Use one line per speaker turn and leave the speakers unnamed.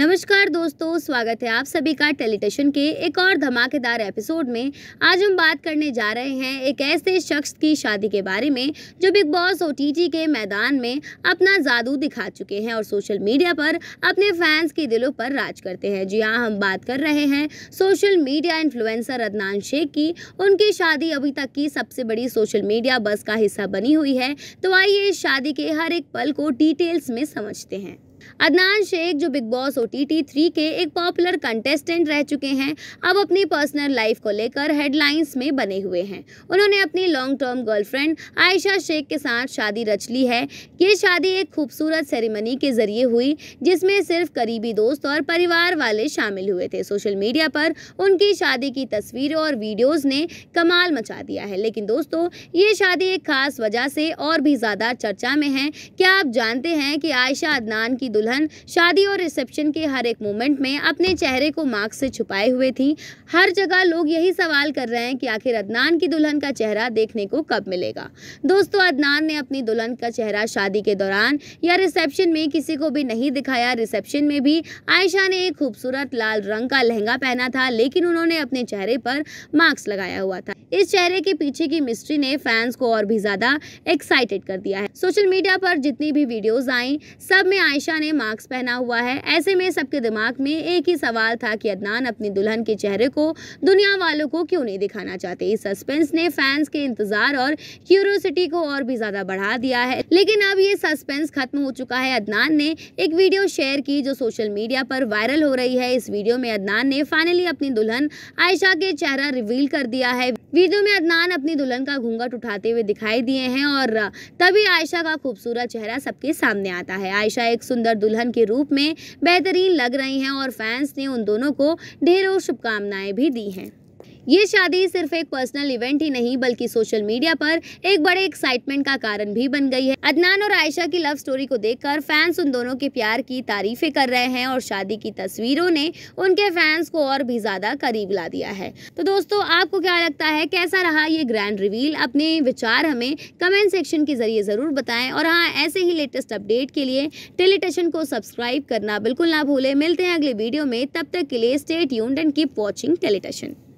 नमस्कार दोस्तों स्वागत है आप सभी का टेलीटेशन के एक और धमाकेदार एपिसोड में आज हम बात करने जा रहे हैं एक ऐसे शख्स की शादी के बारे में जो बिग बॉस ओ के मैदान में अपना जादू दिखा चुके हैं और सोशल मीडिया पर अपने फैंस के दिलों पर राज करते हैं जी हाँ हम बात कर रहे हैं social media influencer Adnan Shaikh की उनकी शादी अभी तक की सबसे बड़ी सोशल मीडिया बस का हिस्सा बनी हुई है तो आइए इस शादी के हर एक पल को डिटेल्स में समझते हैं अदनान शेख जो Bigg Boss O T T three के एक पॉपुलर कंटेस्टेंट रह चुके हैं अब अपनी पर्सनल लाइफ को लेकर हेडलाइंस में बने हुए हैं उन्होंने अपनी long term girlfriend Ayesha Shaikh के साथ शादी रच ली है ये शादी एक खूबसूरत सेरेमनी के जरिए हुई जिसमें सिर्फ करीबी दोस्त और परिवार वाले शामिल हुए थे सोशल मीडिया पर उनकी शादी की तस्वीरें और वीडियोज़ ने कमाल मचा दिया है लेकिन दोस्तों ये शादी एक खास वजह से और भी ज़्यादा चर्चा में है क्या आप जानते हैं कि आयशा अदनान की दुल्हन शादी और रिसेप्शन के हर एक मोमेंट में अपने चेहरे को मास्क से छुपाए हुए थी हर जगह लोग यही सवाल कर रहे हैं कि आखिर अदनान की दुल्हन का चेहरा देखने को कब मिलेगा दोस्तों अदनान ने अपनी दुल्हन का चेहरा शादी के दौरान या रिसेप्शन में किसी को भी नहीं दिखाया रिसेप्शन में भी आयशा ने एक खूबसूरत लाल रंग का लहंगा पहना था लेकिन उन्होंने अपने चेहरे पर मास्क लगाया हुआ था इस चेहरे के पीछे की मिस्ट्री ने फैंस को और भी ज्यादा एक्साइटेड कर दिया है सोशल मीडिया पर जितनी भी वीडियोस आई सब में आयशा ने मास्क पहना हुआ है ऐसे में सबके दिमाग में एक ही सवाल था कि अदनान अपनी दुल्हन के चेहरे को दुनिया वालों को क्यों नहीं दिखाना चाहते इस सस्पेंस ने फैंस के इंतजार और क्यूरोसिटी को और भी ज्यादा बढ़ा दिया है लेकिन अब ये सस्पेंस खत्म हो चुका है अदनान ने एक वीडियो शेयर की जो सोशल मीडिया पर वायरल हो रही है इस वीडियो में अदनान ने फाइनली अपनी दुल्हन आयशा के चेहरा रिवील कर दिया है वीडियो में अदनान अपनी दुल्हन का घूंघट उठाते हुए दिखाई दिए हैं और तभी आयशा का खूबसूरत चेहरा सबके सामने आता है आयशा एक सुंदर सुंदर दुल्हन के रूप में बेहतरीन लग रही हैं और फैंस ने उन दोनों को ढेरों शुभकामनाएं भी दी हैं ये शादी सिर्फ एक पर्सनल इवेंट ही नहीं बल्कि सोशल मीडिया पर एक बड़े एक्साइटमेंट का कारण भी बन गई है अदनान और आयशा की लव स्टोरी को देखकर फैंस उन दोनों के प्यार की तारीफें कर रहे हैं और शादी की तस्वीरों ने उनके फैंस को और भी ज्यादा करीब ला दिया है तो दोस्तों आपको क्या लगता है कैसा रहा ये ग्रैंड रिवील अपने विचार हमें कमेंट सेक्शन के जरिए ज़रूर बताए और हाँ ऐसे ही लेटेस्ट अपडेट के लिए टेलीटेशन को सब्सक्राइब करना बिल्कुल ना भूले मिलते हैं अगले वीडियो में तब तक के लिए stay tuned and keep watching टेलीटेशन